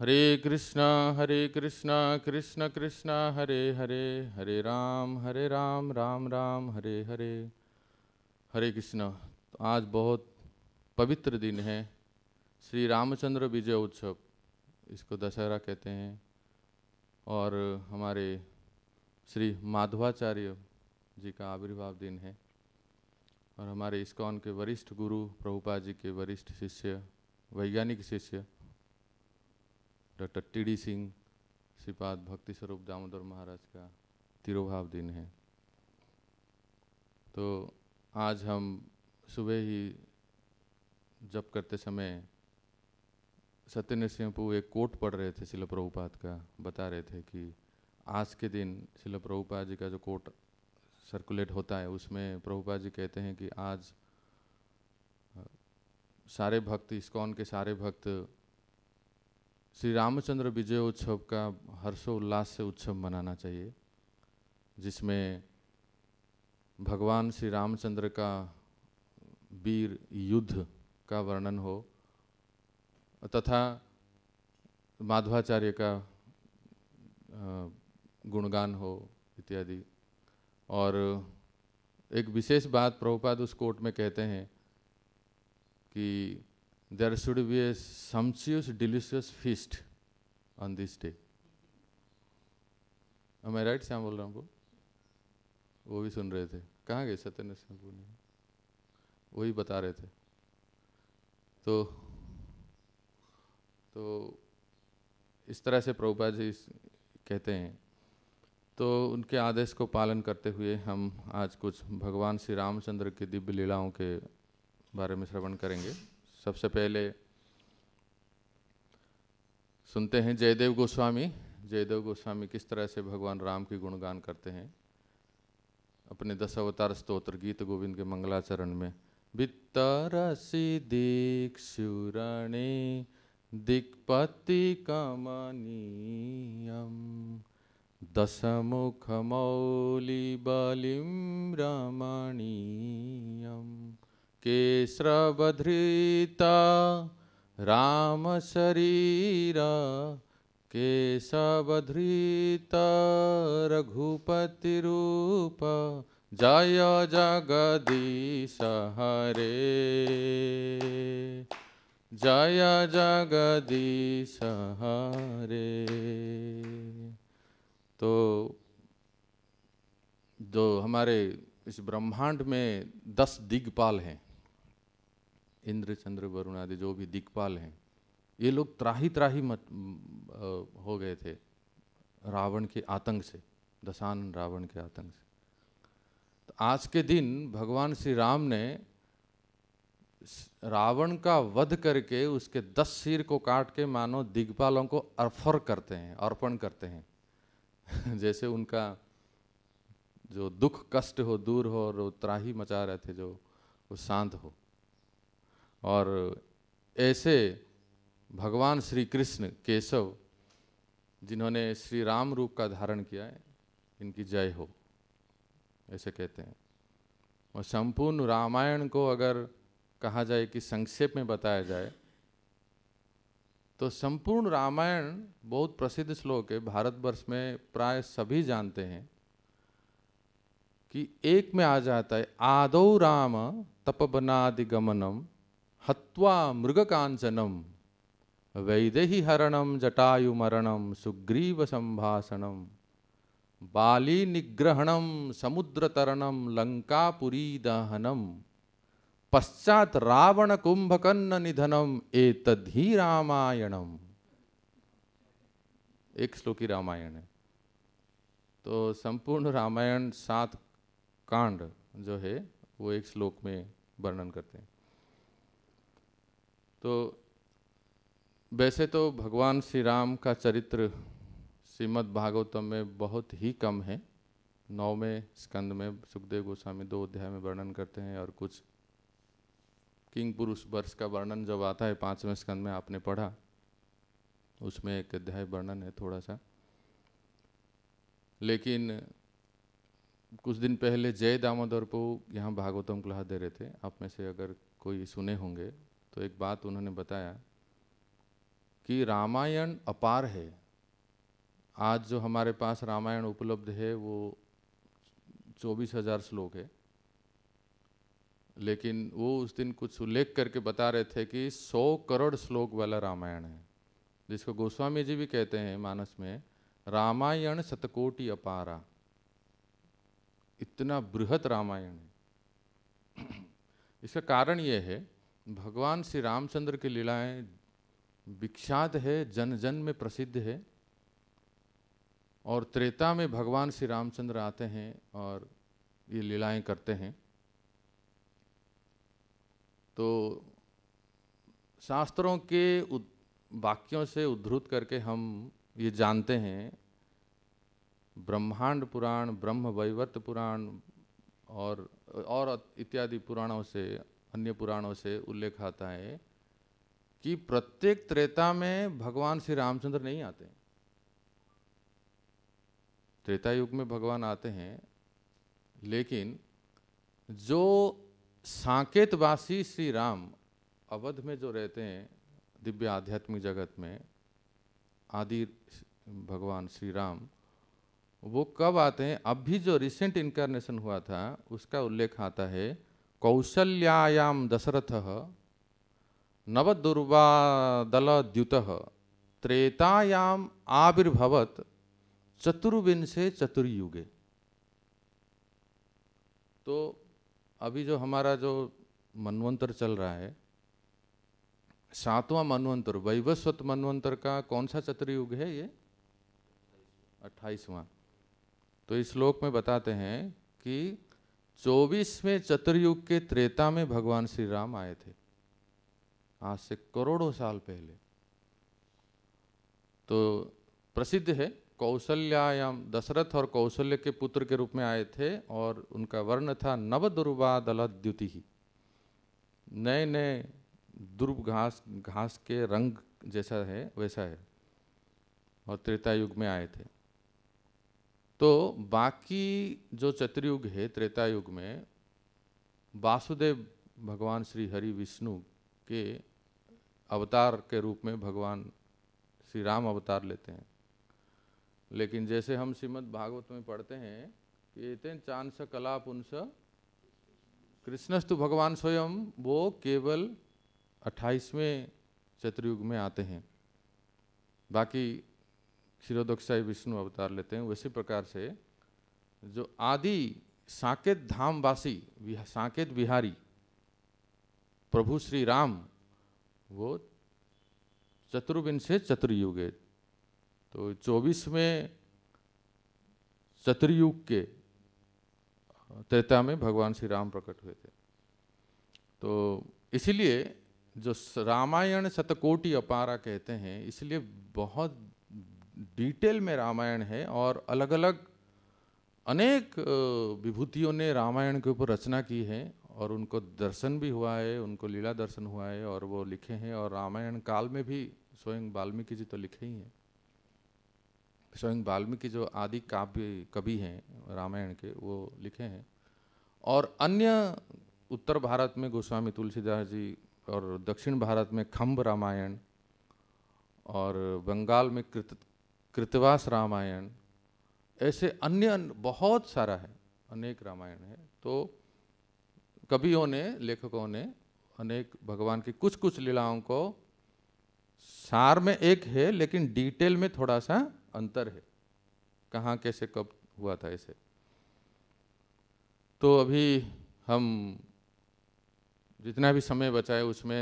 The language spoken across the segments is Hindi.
हरे कृष्णा हरे कृष्णा कृष्ण कृष्णा हरे हरे हरे राम हरे राम राम राम हरे हरे हरे कृष्णा तो आज बहुत पवित्र दिन है श्री रामचंद्र विजय उत्सव इसको दशहरा कहते हैं और हमारे श्री माधवाचार्य जी का आविर्भाव दिन है और हमारे इस्कॉन के वरिष्ठ गुरु प्रभुपा जी के वरिष्ठ शिष्य वैज्ञानिक शिष्य doctor T D Singh Shripad Bhakti Swarup Damodar महाराज का तिरुभाव दिन है तो आज हम सुबह ही जप करते समय सत्यनर सिंहपू एक कोट पढ़ रहे थे शिल प्रभुपाद का बता रहे थे कि आज के दिन शिल प्रभुपाद जी का जो कोट सर्कुलेट होता है उसमें प्रभुपाद जी कहते हैं कि आज सारे भक्त इस्कॉन के सारे भक्त श्री रामचंद्र विजय उत्सव का हर्षोल्लास से उत्सव मनाना चाहिए जिसमें भगवान श्री रामचंद्र का वीर युद्ध का वर्णन हो तथा माधवाचार्य का गुणगान हो इत्यादि और एक विशेष बात प्रभुपाद उस कोर्ट में कहते हैं कि there should be a sumptuous, delicious feast on this day. Am I right, sam bol raha hu wo bhi sun rahe the kahan gaye थे कहाँ गए Satyan wo hi bata rahe the to तो इस तरह से प्रभुपा जी कहते हैं तो उनके आदेश को पालन करते हुए हम आज कुछ भगवान श्री रामचंद्र की दिव्य लीलाओं के बारे में श्रवण करेंगे सबसे पहले सुनते हैं जयदेव गोस्वामी जयदेव गोस्वामी किस तरह से भगवान राम की गुणगान करते हैं अपने दस अवतार स्तोत्र गीत गोविंद के मंगलाचरण में दीक दीक्षुरणे दिक्पति कमनीयम बलिम रमणीयम केश्रवधृता रामशरीर केशवधृता रूप जय जगदीश हरे जय जगदीश हरे तो जो हमारे इस ब्रह्मांड में दस दिग्पाल हैं इंद्र चंद्र वरुण आदि जो भी दिक्पाल हैं ये लोग त्राही त्राही मत हो गए थे रावण के आतंक से दशान रावण के आतंक से तो आज के दिन भगवान श्री राम ने रावण का वध करके उसके दस सिर को काट के मानो दिग्पालों को अर्फर करते हैं अर्पण करते हैं जैसे उनका जो दुख कष्ट हो दूर हो और त्राही मचा रहे थे जो वो शांत हो और ऐसे भगवान श्री कृष्ण केशव जिन्होंने श्री राम रूप का धारण किया है इनकी जय हो ऐसे कहते हैं और संपूर्ण रामायण को अगर कहा जाए कि संक्षेप में बताया जाए तो संपूर्ण रामायण बहुत प्रसिद्ध श्लोक है भारतवर्ष में प्राय सभी जानते हैं कि एक में आ जाता है आदौ राम तपबनादिगमनम हत्वा मृगकांचनम वैदेही हरणम जटायु मरणम सुग्रीव संभाषणम बाली निग्रहणम समुद्र तरणम लंकापुरी दहनम पश्चात रावण कुंभकर्ण निधनम ए तद्धि रामायणम एक श्लोकी रामायण है तो संपूर्ण रामायण सात कांड जो है वो एक श्लोक में वर्णन करते हैं तो वैसे तो भगवान श्री राम का चरित्र श्रीमद् भागवतम में बहुत ही कम है नौवें स्कंद में सुखदेव गोस्वामी दो अध्याय में वर्णन करते हैं और कुछ किंग पुरुष वर्ष का वर्णन जब आता है पाँचवें स्कंद में आपने पढ़ा उसमें एक अध्याय वर्णन है थोड़ा सा लेकिन कुछ दिन पहले जय दामोदर पो यहाँ भागवतम क्लास दे रहे थे आप में से अगर कोई सुने होंगे तो एक बात उन्होंने बताया कि रामायण अपार है आज जो हमारे पास रामायण उपलब्ध है वो चौबीस हजार श्लोक है लेकिन वो उस दिन कुछ उल्लेख करके बता रहे थे कि सौ करोड़ श्लोक वाला रामायण है जिसको गोस्वामी जी भी कहते हैं मानस में रामायण शतकोटि अपारा इतना बृहत रामायण है इसका कारण यह है भगवान श्री रामचंद्र की लीलाएं विख्यात है जन जन में प्रसिद्ध है और त्रेता में भगवान श्री रामचंद्र आते हैं और ये लीलाएं करते हैं तो शास्त्रों के वाक्यों से उद्धृत करके हम ये जानते हैं ब्रह्मांड पुराण ब्रह्म वैवर्त पुराण और और इत्यादि पुराणों से अन्य पुराणों से उल्लेख आता है कि प्रत्येक त्रेता में भगवान श्री रामचंद्र नहीं आते त्रेता युग में भगवान आते हैं लेकिन जो साकेतवासी श्री राम अवध में जो रहते हैं दिव्य आध्यात्मिक जगत में आदि भगवान श्री राम वो कब आते हैं अब भी जो रिसेंट इनकारनेशन हुआ था उसका उल्लेख आता है कौशल्यायाम दशरथ नवदुर्वादलद्युत त्रेतायाम आविर्भवत चतुर्विंशे चतुर्युगे तो अभी जो हमारा जो मनवंतर चल रहा है सातवां मनवंतर वैवस्वत मनवंतर का कौन सा चतुर्युग है ये अट्ठाईसवां तो इस श्लोक में बताते हैं कि चौबीस में चतुर्युग के त्रेता में भगवान श्री राम आए थे आज से करोड़ों साल पहले तो प्रसिद्ध है कौशल्यायाम दशरथ और कौशल्य के पुत्र के रूप में आए थे और उनका वर्ण था नव दुर्वा दलद्युति ही नए नए दुर्ब घास घास के रंग जैसा है वैसा है और त्रेता युग में आए थे तो बाकी जो चतुर्युग है त्रेता युग में वासुदेव भगवान श्री हरि विष्णु के अवतार के रूप में भगवान श्री राम अवतार लेते हैं लेकिन जैसे हम श्रीमद् भागवत में पढ़ते हैं कि इतने चांद स कला पुंस कृष्णस्तु भगवान स्वयं वो केवल अट्ठाईसवें चतुर्युग में आते हैं बाकी शिरोदक्षाई विष्णु अवतार लेते हैं वैसे प्रकार से जो आदि साकेत धामवासी साकेत बिहारी प्रभु श्री राम वो चतुर्विंश से चतुर्युगे तो चौबीसवें चतुर्युग के त्रेता में भगवान श्री राम प्रकट हुए थे तो इसीलिए जो रामायण शतकोटि अपारा कहते हैं इसलिए बहुत डिटेल में रामायण है और अलग अलग अनेक विभूतियों ने रामायण के ऊपर रचना की है और उनको दर्शन भी हुआ है उनको लीला दर्शन हुआ है और वो लिखे हैं और रामायण काल में भी स्वयं वाल्मीकि जी तो लिखे ही हैं स्वयं वाल्मीकि जो आदि काव्य कवि हैं रामायण के वो लिखे हैं और अन्य उत्तर भारत में गोस्वामी तुलसीदास जी और दक्षिण भारत में खम्भ रामायण और बंगाल में कृत कृतवास रामायण ऐसे अन्य बहुत सारा है अनेक रामायण है तो कवियों ने लेखकों ने अनेक भगवान की कुछ कुछ लीलाओं को सार में एक है लेकिन डिटेल में थोड़ा सा अंतर है कहाँ कैसे कब हुआ था ऐसे तो अभी हम जितना भी समय बचा है उसमें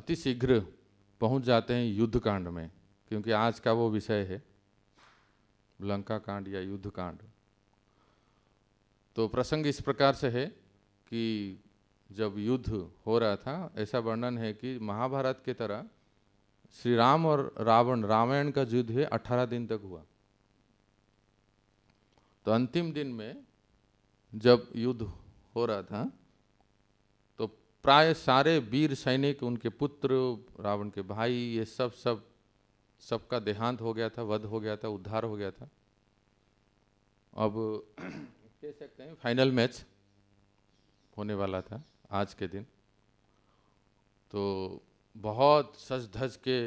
अति शीघ्र पहुँच जाते हैं युद्ध कांड में क्योंकि आज का वो विषय है लंका कांड या युद्ध कांड तो प्रसंग इस प्रकार से है कि जब युद्ध हो रहा था ऐसा वर्णन है कि महाभारत के तरह श्री राम और रावण रामायण का युद्ध है अठारह दिन तक हुआ तो अंतिम दिन में जब युद्ध हो रहा था तो प्राय सारे वीर सैनिक उनके पुत्र रावण के भाई ये सब सब सबका देहांत हो गया था वध हो गया था उद्धार हो गया था अब कह सकते हैं फाइनल मैच होने वाला था आज के दिन तो बहुत सज धज के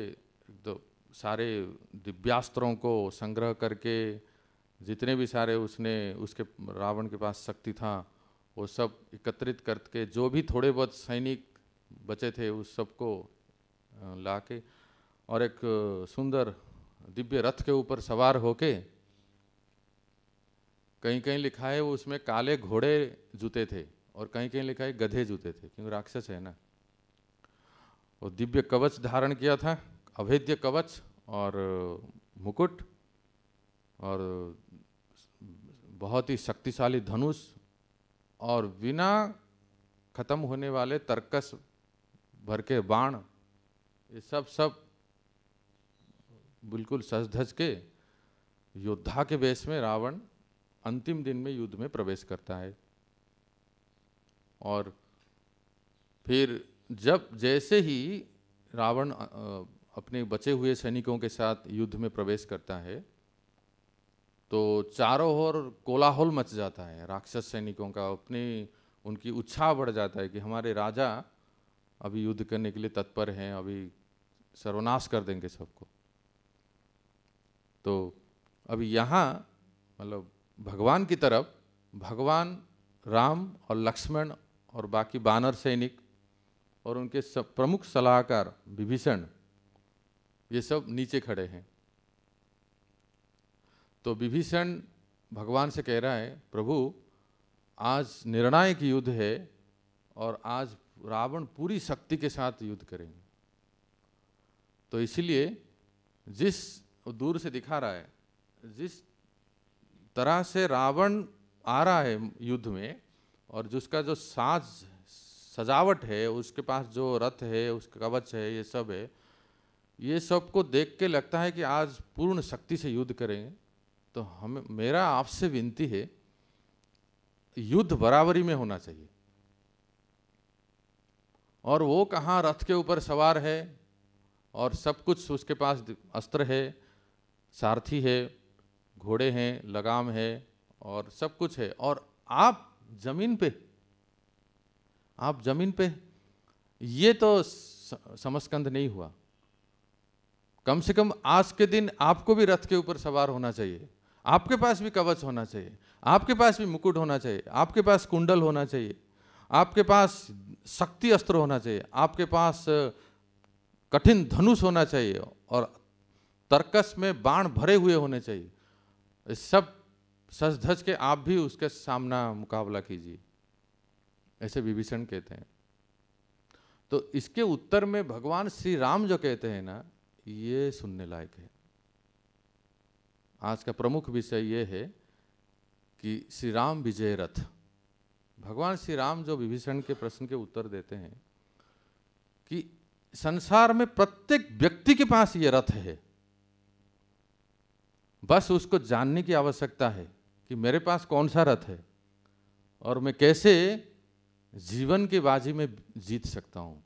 तो सारे दिव्यास्त्रों को संग्रह करके जितने भी सारे उसने उसके रावण के पास शक्ति था वो सब एकत्रित करके जो भी थोड़े बहुत सैनिक बचे थे उस सबको ला के और एक सुंदर दिव्य रथ के ऊपर सवार होके कहीं कहीं लिखा है वो उसमें काले घोड़े जूते थे और कहीं कहीं लिखा है गधे जूते थे क्योंकि राक्षस है ना वो दिव्य कवच धारण किया था अभेद्य कवच और मुकुट और बहुत ही शक्तिशाली धनुष और बिना खत्म होने वाले तर्कस भर के बाण ये सब सब बिल्कुल सज धज के योद्धा के बेस में रावण अंतिम दिन में युद्ध में प्रवेश करता है और फिर जब जैसे ही रावण अपने बचे हुए सैनिकों के साथ युद्ध में प्रवेश करता है तो चारों ओर कोलाहल मच जाता है राक्षस सैनिकों का अपनी उनकी उत्साह बढ़ जाता है कि हमारे राजा अभी युद्ध करने के लिए तत्पर हैं अभी सर्वनाश कर देंगे सबको तो अब यहाँ मतलब भगवान की तरफ भगवान राम और लक्ष्मण और बाकी बानर सैनिक और उनके सब प्रमुख सलाहकार विभीषण ये सब नीचे खड़े हैं तो विभीषण भगवान से कह रहा है प्रभु आज निर्णायक युद्ध है और आज रावण पूरी शक्ति के साथ युद्ध करेंगे तो इसलिए जिस वो दूर से दिखा रहा है जिस तरह से रावण आ रहा है युद्ध में और जिसका जो साज सजावट है उसके पास जो रथ है उसका कवच है ये सब है ये सब को देख के लगता है कि आज पूर्ण शक्ति से युद्ध करेंगे तो हमें मेरा आपसे विनती है युद्ध बराबरी में होना चाहिए और वो कहाँ रथ के ऊपर सवार है और सब कुछ उसके पास अस्त्र है सारथी है घोड़े हैं लगाम है और सब कुछ है और आप जमीन पे आप जमीन पे ये तो समस्कंद नहीं हुआ कम से कम आज के दिन आपको भी रथ के ऊपर सवार होना चाहिए आपके पास भी कवच होना चाहिए आपके पास भी मुकुट होना चाहिए आपके पास कुंडल होना चाहिए आपके पास शक्ति अस्त्र होना चाहिए आपके पास कठिन धनुष होना चाहिए और तर्कस में बाण भरे हुए होने चाहिए सब सच धज के आप भी उसके सामना मुकाबला कीजिए ऐसे विभीषण कहते हैं तो इसके उत्तर में भगवान श्री राम जो कहते हैं ना ये सुनने लायक है आज का प्रमुख विषय ये है कि श्री राम विजय रथ भगवान श्री राम जो विभीषण के प्रश्न के उत्तर देते हैं कि संसार में प्रत्येक व्यक्ति के पास ये रथ है बस उसको जानने की आवश्यकता है कि मेरे पास कौन सा रथ है और मैं कैसे जीवन की बाजी में जीत सकता हूँ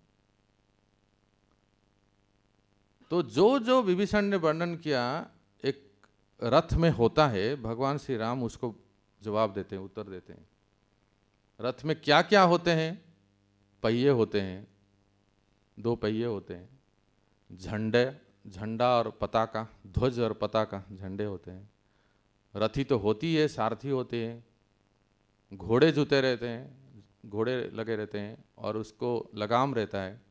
तो जो जो विभीषण ने वर्णन किया एक रथ में होता है भगवान श्री राम उसको जवाब देते हैं उत्तर देते हैं रथ में क्या क्या होते हैं पहिए होते हैं दो पहिए होते हैं झंडे झंडा और पताका ध्वज और पताका झंडे होते हैं रथी तो होती है सारथी होते हैं घोड़े जूते रहते हैं घोड़े लगे रहते हैं और उसको लगाम रहता है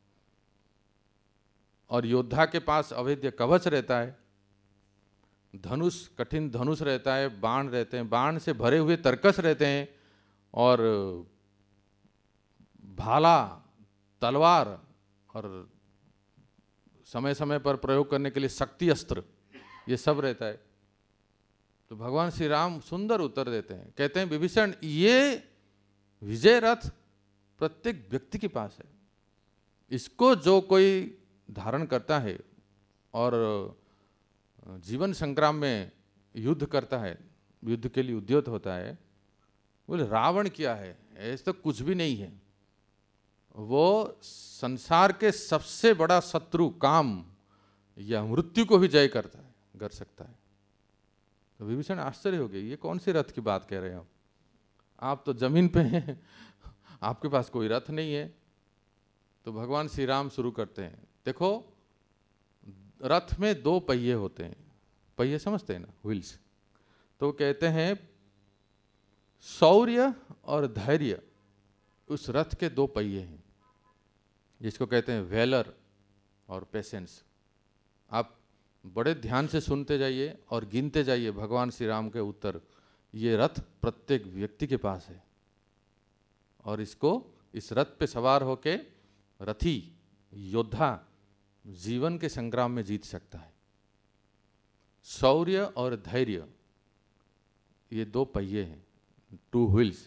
और योद्धा के पास अवैध कवच रहता है धनुष कठिन धनुष रहता है बाण रहते हैं बाण से भरे हुए तर्कस रहते हैं और भाला तलवार और समय समय पर प्रयोग करने के लिए शक्ति अस्त्र ये सब रहता है तो भगवान श्री राम सुंदर उत्तर देते हैं कहते हैं विभीषण ये विजय रथ प्रत्येक व्यक्ति के पास है इसको जो कोई धारण करता है और जीवन संग्राम में युद्ध करता है युद्ध के लिए उद्योत होता है बोले रावण क्या है ऐसा तो कुछ भी नहीं है वो संसार के सबसे बड़ा शत्रु काम या मृत्यु को भी जय करता है कर सकता है तो विभीषण आश्चर्य हो गए ये कौन से रथ की बात कह रहे हैं आप आप तो जमीन पे हैं आपके पास कोई रथ नहीं है तो भगवान श्री राम शुरू करते हैं देखो रथ में दो पहिए होते हैं पहिए समझते हैं ना व्हील्स तो कहते हैं शौर्य और धैर्य उस रथ के दो पहिए हैं जिसको कहते हैं वेलर और पेशेंस आप बड़े ध्यान से सुनते जाइए और गिनते जाइए भगवान श्री राम के उत्तर ये रथ प्रत्येक व्यक्ति के पास है और इसको इस रथ पे सवार होके रथी योद्धा जीवन के संग्राम में जीत सकता है शौर्य और धैर्य ये दो पहिए हैं टू व्हील्स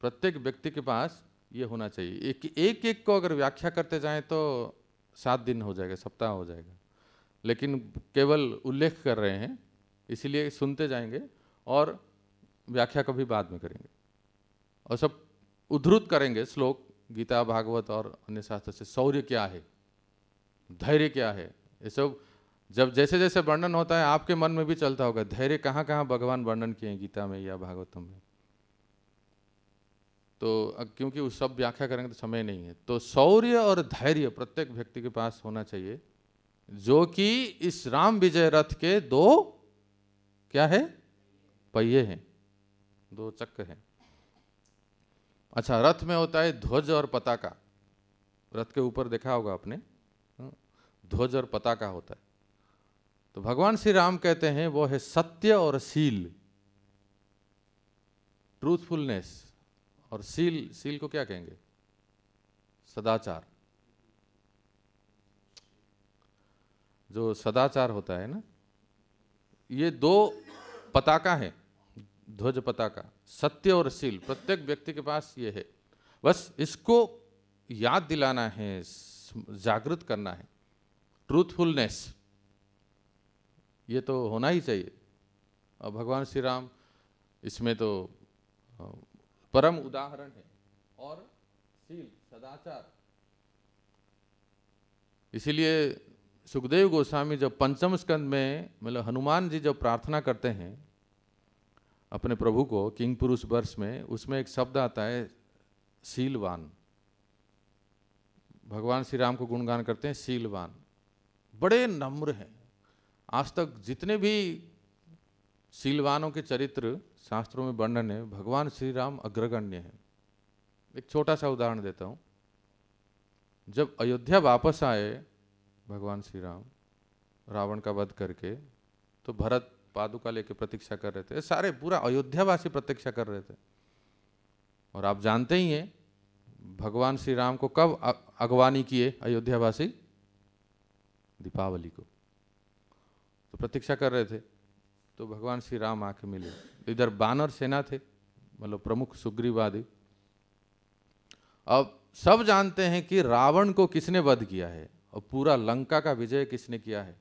प्रत्येक व्यक्ति के पास ये होना चाहिए एक एक एक को अगर व्याख्या करते जाएं तो सात दिन हो जाएगा सप्ताह हो जाएगा लेकिन केवल उल्लेख कर रहे हैं इसीलिए सुनते जाएंगे और व्याख्या कभी बाद में करेंगे और सब उद्धृत करेंगे श्लोक गीता भागवत और अन्य शास्त्र से शौर्य क्या है धैर्य क्या है ये सब जब जैसे जैसे वर्णन होता है आपके मन में भी चलता होगा धैर्य कहाँ कहाँ भगवान वर्णन किए हैं गीता में या भागवतम में तो क्योंकि उस सब व्याख्या करेंगे तो समय नहीं है तो शौर्य और धैर्य प्रत्येक व्यक्ति के पास होना चाहिए जो कि इस राम विजय रथ के दो क्या है पहिए हैं दो चक्र हैं अच्छा रथ में होता है ध्वज और पताका रथ के ऊपर देखा होगा आपने हाँ, ध्वज और पताका होता है तो भगवान श्री राम कहते हैं वो है सत्य और सील ट्रूथफुलनेस और सील सील को क्या कहेंगे सदाचार जो सदाचार होता है ना ये दो पताका है ध्वज पताका सत्य और सील प्रत्येक व्यक्ति के पास ये है बस इसको याद दिलाना है जागृत करना है ट्रूथफुलनेस ये तो होना ही चाहिए और भगवान श्री राम इसमें तो परम उदाहरण है और शील सदाचार इसीलिए सुखदेव गोस्वामी जब पंचम स्कंद में मतलब हनुमान जी जब प्रार्थना करते हैं अपने प्रभु को किंग पुरुष वर्ष में उसमें एक शब्द आता है शीलवान भगवान श्री राम को गुणगान करते हैं शीलवान बड़े नम्र हैं आज तक जितने भी शीलवानों के चरित्र शास्त्रों में वर्णन है भगवान श्री राम अग्रगण्य है एक छोटा सा उदाहरण देता हूँ जब अयोध्या वापस आए भगवान श्री राम रावण का वध करके तो भरत पादुका लेके प्रतीक्षा कर रहे थे सारे पूरा अयोध्यावासी प्रतीक्षा कर रहे थे और आप जानते ही हैं भगवान श्री राम को कब अगवानी किए अयोध्यावासी दीपावली को तो प्रतीक्षा कर रहे थे तो भगवान श्री राम आके मिले इधर बानर सेना थे मतलब प्रमुख सुग्रीवादी अब सब जानते हैं कि रावण को किसने वध किया है और पूरा लंका का विजय किसने किया है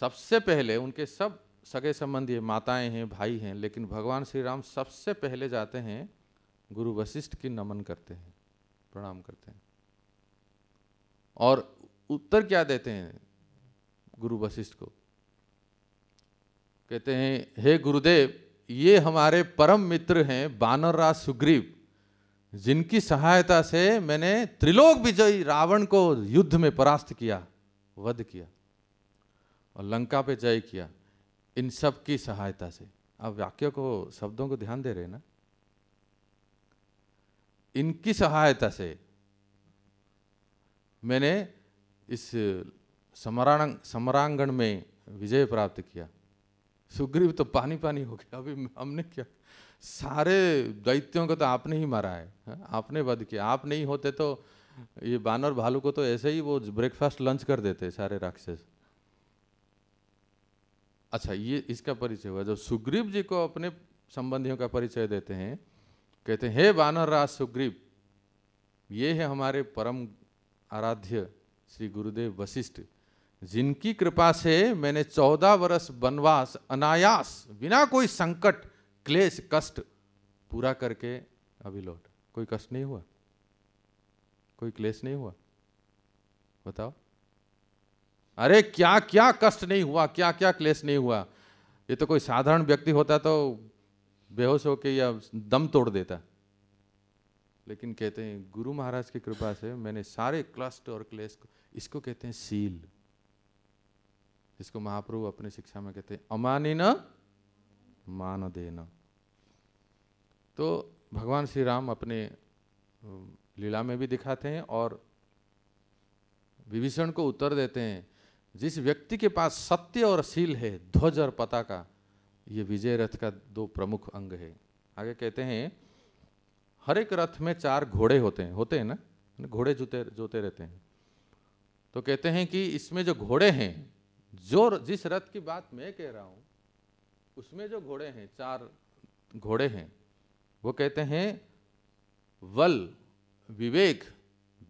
सबसे पहले उनके सब सगे संबंधी माताएं हैं भाई हैं लेकिन भगवान श्री राम सबसे पहले जाते हैं गुरु वशिष्ठ की नमन करते हैं प्रणाम करते हैं और उत्तर क्या देते हैं गुरु वशिष्ठ को कहते हैं हे गुरुदेव ये हमारे परम मित्र हैं बानर राज सुग्रीव जिनकी सहायता से मैंने त्रिलोक विजय रावण को युद्ध में परास्त किया वध किया और लंका पे जय किया इन सब की सहायता से आप वाक्य को शब्दों को ध्यान दे रहे हैं ना इनकी सहायता से मैंने इस समरांग समरांगण में विजय प्राप्त किया सुग्रीव तो पानी पानी हो गया अभी हमने क्या सारे दैत्यों को तो आपने ही मारा है हाँ? आपने वध किया आप नहीं होते तो ये बानर भालू को तो ऐसे ही वो ब्रेकफास्ट लंच कर देते सारे राक्षस अच्छा ये इसका परिचय हुआ जब सुग्रीव जी को अपने संबंधियों का परिचय देते हैं कहते हैं हे बानर राज सुग्रीव ये है हमारे परम आराध्य श्री गुरुदेव वशिष्ठ जिनकी कृपा से मैंने चौदह वर्ष वनवास अनायास बिना कोई संकट क्लेश कष्ट पूरा करके अभी लौट कोई कष्ट नहीं हुआ कोई क्लेश नहीं हुआ बताओ अरे क्या क्या कष्ट नहीं हुआ क्या क्या क्लेश नहीं हुआ ये तो कोई साधारण व्यक्ति होता तो बेहोश होके या दम तोड़ देता लेकिन कहते हैं गुरु महाराज की कृपा से मैंने सारे क्लस्ट और क्लेश को इसको कहते हैं सील इसको महाप्रभु अपनी शिक्षा में कहते हैं अमानी न मान देना तो भगवान श्री राम अपने लीला में भी दिखाते हैं और विभीषण को उत्तर देते हैं जिस व्यक्ति के पास सत्य और शील है ध्वज और पता का ये विजय रथ का दो प्रमुख अंग है आगे कहते हैं हर एक रथ में चार घोड़े होते हैं होते हैं ना घोड़े जोते जोते रहते हैं तो कहते हैं कि इसमें जो घोड़े हैं जो जिस रथ की बात मैं कह रहा हूं उसमें जो घोड़े हैं चार घोड़े हैं वो कहते हैं वल विवेक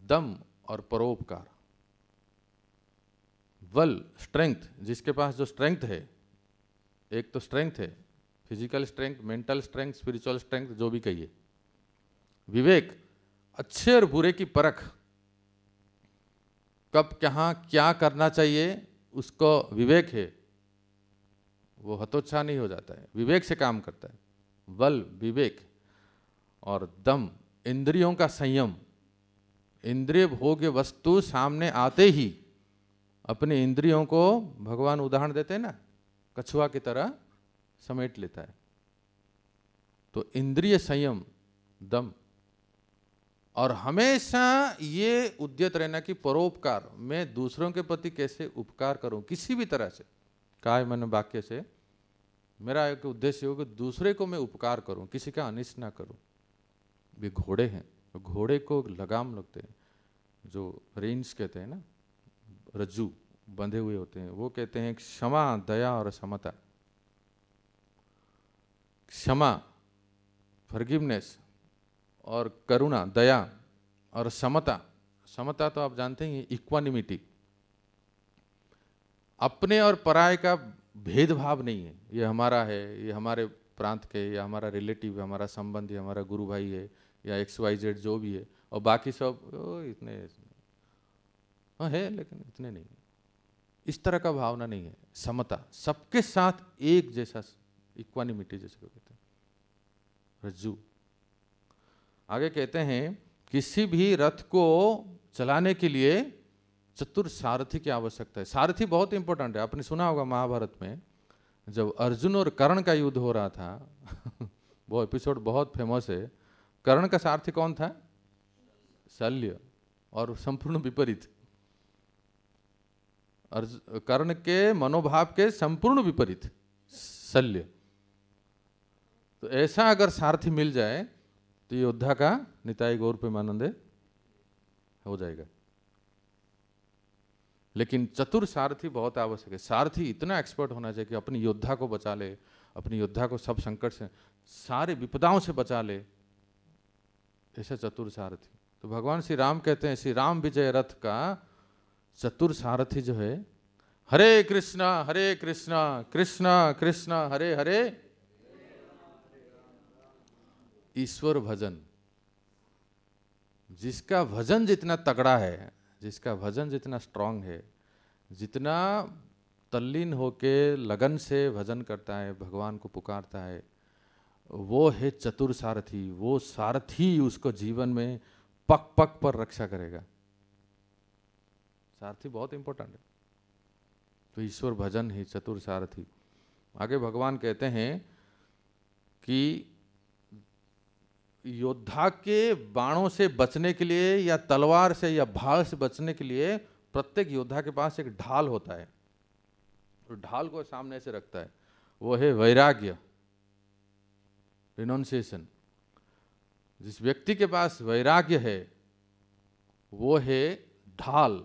दम और परोपकार वल स्ट्रेंथ जिसके पास जो स्ट्रेंथ है एक तो स्ट्रेंथ है physical strength mental strength spiritual strength जो भी कहिए विवेक अच्छे और बुरे की परख कब कहाँ क्या करना चाहिए उसको विवेक है वो हतोत्साह नहीं हो जाता है विवेक से काम करता है बल विवेक और दम इंद्रियों का संयम इंद्रिय भोग्य वस्तु सामने आते ही अपने इंद्रियों को भगवान उदाहरण देते हैं ना कछुआ की तरह समेट लेता है तो इंद्रिय संयम दम और हमेशा ये उद्यत रहना कि परोपकार मैं दूसरों के प्रति कैसे उपकार करूं किसी भी तरह से कहा है मैंने वाक्य से मेरा एक उद्देश्य हो कि दूसरे को मैं उपकार करूं किसी का अनिष्ट ना करूं ये घोड़े हैं घोड़े को लगाम लगते हैं जो रेंज कहते हैं ना रज्जू बंधे हुए होते हैं वो कहते हैं क्षमा दया और क्षमता क्षमा फर्गिवनेस और करुणा दया और समता समता तो आप जानते ही इक्वानिमिटी अपने और पराय का भेदभाव नहीं है ये हमारा है ये हमारे प्रांत के या हमारा रिलेटिव है हमारा है हमारा गुरु भाई है या एक्स वाई जेड जो भी है और बाकी सब ओ, इतने हाँ, है लेकिन इतने नहीं इस तरह का भावना नहीं है समता सबके साथ एक जैसा इक्वानिमिटी जैसे कहते हैं रज्जू आगे कहते हैं किसी भी रथ को चलाने के लिए चतुर सारथी की आवश्यकता है सारथी बहुत इंपॉर्टेंट है आपने सुना होगा महाभारत में जब अर्जुन और कर्ण का युद्ध हो रहा था वो एपिसोड बहुत फेमस है कर्ण का सारथी कौन था शल्य और संपूर्ण विपरीत कर्ण के मनोभाव के संपूर्ण विपरीत शल्य तो ऐसा अगर सारथी मिल जाए तो ये योद्धा का निताई गौर प्रेमानंद हो जाएगा लेकिन चतुर सारथी बहुत आवश्यक है सारथी इतना एक्सपर्ट होना चाहिए कि अपनी योद्धा को बचा ले अपनी योद्धा को सब संकट से सारे विपदाओं से बचा ले ऐसा चतुर सारथी तो भगवान श्री राम कहते हैं श्री राम विजय रथ का चतुर सारथी जो है हरे कृष्णा हरे कृष्णा कृष्णा कृष्णा हरे हरे ईश्वर भजन जिसका भजन जितना तगड़ा है जिसका भजन जितना स्ट्रांग है जितना तल्लीन होके लगन से भजन करता है भगवान को पुकारता है वो है चतुर सारथी वो सारथी उसको जीवन में पक पक पर रक्षा करेगा सारथी बहुत इंपॉर्टेंट है तो ईश्वर भजन ही चतुर सारथी आगे भगवान कहते हैं कि योद्धा के बाणों से बचने के लिए या तलवार से या भाल से बचने के लिए प्रत्येक योद्धा के पास एक ढाल होता है ढाल को सामने से रखता है वो है वैराग्य रिनाउंसिएशन जिस व्यक्ति के पास वैराग्य है वो है ढाल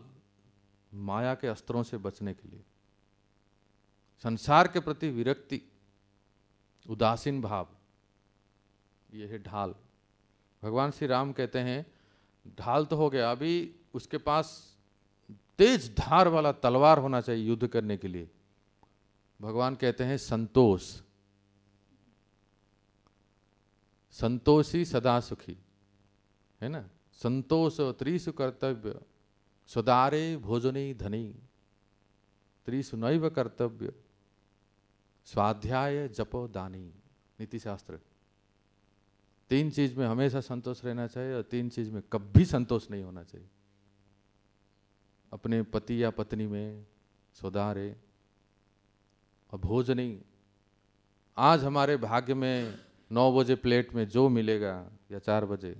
माया के अस्त्रों से बचने के लिए संसार के प्रति विरक्ति उदासीन भाव यह है ढाल भगवान श्री राम कहते हैं ढाल तो हो गया अभी उसके पास तेज धार वाला तलवार होना चाहिए युद्ध करने के लिए भगवान कहते हैं संतोष संतोषी सदा सुखी है ना संतोष त्रिसु कर्तव्य सुदारे भोजनी धनी नैव कर्तव्य स्वाध्याय जपो दानी नीतिशास्त्र शास्त्र तीन चीज में हमेशा संतोष रहना चाहिए और तीन चीज में कभी संतोष नहीं होना चाहिए अपने पति या पत्नी में सुधारे और भोज नहीं आज हमारे भाग्य में नौ बजे प्लेट में जो मिलेगा या चार बजे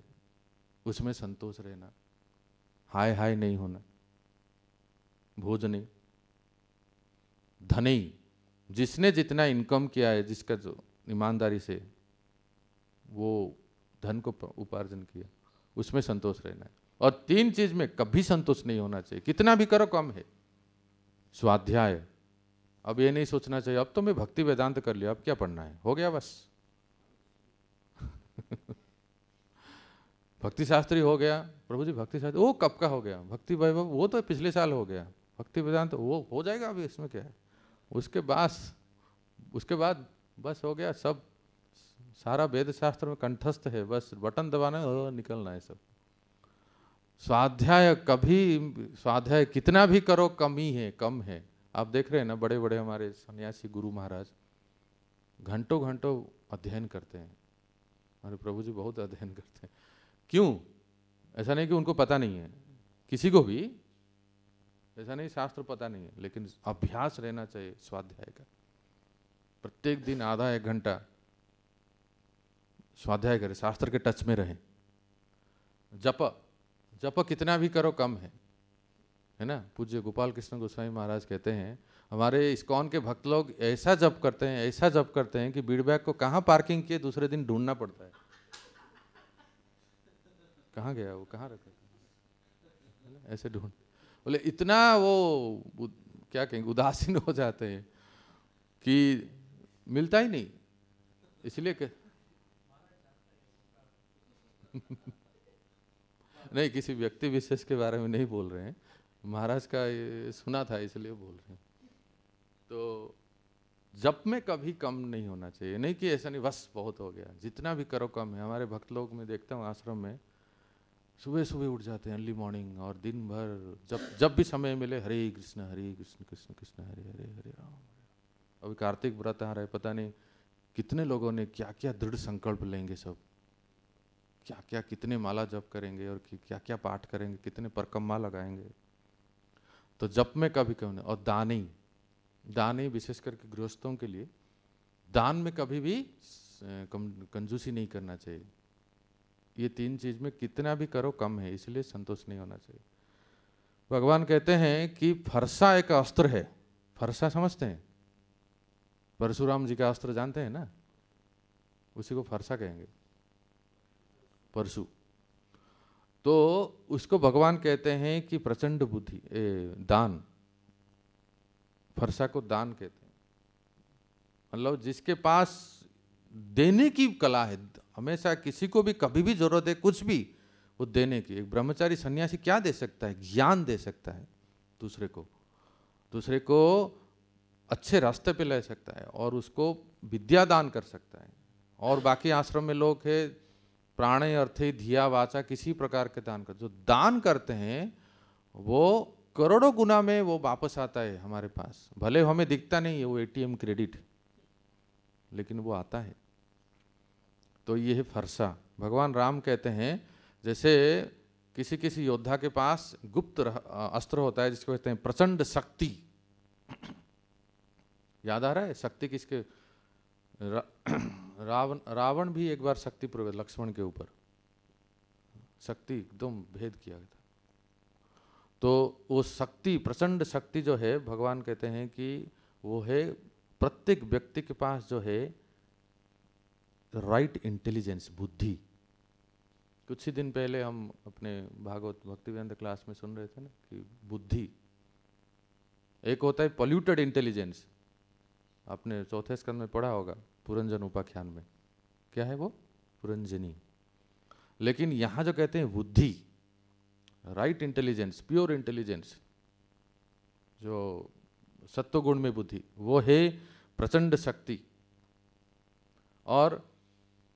उसमें संतोष रहना हाय हाय नहीं होना भोज नहीं धनी जिसने जितना इनकम किया है जिसका जो ईमानदारी से वो धन को उपार्जन किया उसमें संतोष रहना है और तीन चीज में कभी संतोष नहीं होना चाहिए कितना भी करो कम है स्वाध्याय अब ये नहीं सोचना चाहिए अब तो मैं भक्ति वेदांत कर लिया अब क्या पढ़ना है हो गया बस भक्ति शास्त्री हो गया प्रभु जी भक्ति शास्त्री वो कब का हो गया भक्ति वैभव वो तो पिछले साल हो गया भक्ति वेदांत वो हो जाएगा अभी इसमें क्या है उसके बाद उसके बाद बस हो गया सब सारा वेद शास्त्र में कंठस्थ है बस बटन दबाना है निकलना है सब स्वाध्याय कभी स्वाध्याय कितना भी करो कमी है कम है आप देख रहे हैं ना बड़े बड़े हमारे सन्यासी गुरु महाराज घंटों घंटों अध्ययन करते हैं हमारे प्रभु जी बहुत अध्ययन करते हैं क्यों ऐसा नहीं कि उनको पता नहीं है किसी को भी ऐसा नहीं शास्त्र पता नहीं है लेकिन अभ्यास रहना चाहिए स्वाध्याय का प्रत्येक दिन आधा एक घंटा स्वाध्याय करें शास्त्र के टच में रहें जप जप कितना भी करो कम है है ना पूज्य गोपाल कृष्ण गोस्वामी महाराज कहते हैं हमारे इस्कॉन के भक्त लोग ऐसा जप करते हैं ऐसा जप करते हैं कि बीड़ बैग को कहाँ पार्किंग किए दूसरे दिन ढूंढना पड़ता है कहाँ गया वो कहाँ रखा ऐसे ढूंढ बोले इतना वो क्या कहेंगे उदासीन हो जाते हैं कि मिलता ही नहीं इसलिए नहीं किसी व्यक्ति विशेष के बारे में नहीं बोल रहे हैं महाराज का ये सुना था इसलिए बोल रहे हैं तो जप में कभी कम नहीं होना चाहिए नहीं कि ऐसा नहीं बस बहुत हो गया जितना भी करो कम है हमारे भक्त लोग में देखता हूँ आश्रम में सुबह सुबह उठ जाते हैं अर्ली मॉर्निंग और दिन भर जब जब भी समय मिले हरे कृष्ण हरे कृष्ण कृष्ण कृष्ण हरे हरे हरे राम अभी कार्तिक व्रत आ रहे पता नहीं कितने लोगों ने क्या क्या दृढ़ संकल्प लेंगे सब क्या क्या कितने माला जप करेंगे और क्या क्या पाठ करेंगे कितने परकम्मा लगाएंगे तो जप में कभी क्यों नहीं और दानी दानी विशेष करके गृहस्थों के लिए दान में कभी भी कंजूसी नहीं करना चाहिए ये तीन चीज में कितना भी करो कम है इसलिए संतोष नहीं होना चाहिए भगवान कहते हैं कि फरसा एक अस्त्र है फरसा समझते हैं परशुराम जी का अस्त्र जानते हैं ना उसी को फरसा कहेंगे परशु तो उसको भगवान कहते हैं कि प्रचंड बुद्धि दान फरसा को दान कहते हैं मतलब जिसके पास देने की कला है हमेशा किसी को भी कभी भी जरूरत है कुछ भी वो देने की एक ब्रह्मचारी सन्यासी क्या दे सकता है ज्ञान दे सकता है दूसरे को दूसरे को अच्छे रास्ते पे ले सकता है और उसको विद्या दान कर सकता है और बाकी आश्रम में लोग हैं प्राणे अर्थे धिया वाचा किसी प्रकार के दान कर जो दान करते हैं वो करोड़ों गुना में वो वापस आता है हमारे पास भले हमें दिखता नहीं है वो एटीएम क्रेडिट लेकिन वो आता है तो ये है फरसा भगवान राम कहते हैं जैसे किसी किसी योद्धा के पास गुप्त अस्त्र होता है जिसको कहते हैं प्रचंड शक्ति याद आ रहा है शक्ति किसके रावण रावण भी एक बार शक्ति प्रयोग लक्ष्मण के ऊपर शक्ति एकदम भेद किया था तो वो शक्ति प्रचंड शक्ति जो है भगवान कहते हैं कि वो है प्रत्येक व्यक्ति के पास जो है राइट इंटेलिजेंस बुद्धि कुछ ही दिन पहले हम अपने भागवत भक्तिवेंद क्लास में सुन रहे थे ना कि बुद्धि एक होता है पोल्यूटेड इंटेलिजेंस आपने चौथे स्कंद में पढ़ा होगा पुरंजन उपाख्यान में क्या है वो पुरंजनी लेकिन यहाँ जो कहते हैं बुद्धि राइट इंटेलिजेंस प्योर इंटेलिजेंस जो सत्वगुण में बुद्धि वो है प्रचंड शक्ति और